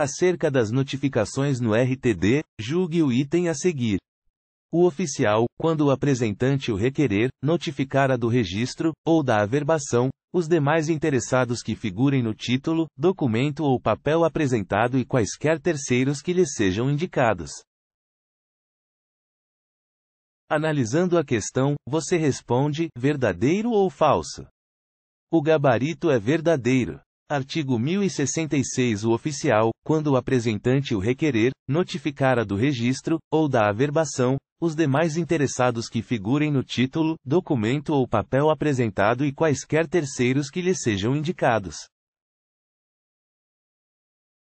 Acerca das notificações no RTD, julgue o item a seguir. O oficial, quando o apresentante o requerer, notificará do registro, ou da averbação, os demais interessados que figurem no título, documento ou papel apresentado e quaisquer terceiros que lhes sejam indicados. Analisando a questão, você responde: verdadeiro ou falso? O gabarito é verdadeiro. Artigo 1066 O oficial, quando o apresentante o requerer, notificará do registro, ou da averbação, os demais interessados que figurem no título, documento ou papel apresentado e quaisquer terceiros que lhe sejam indicados.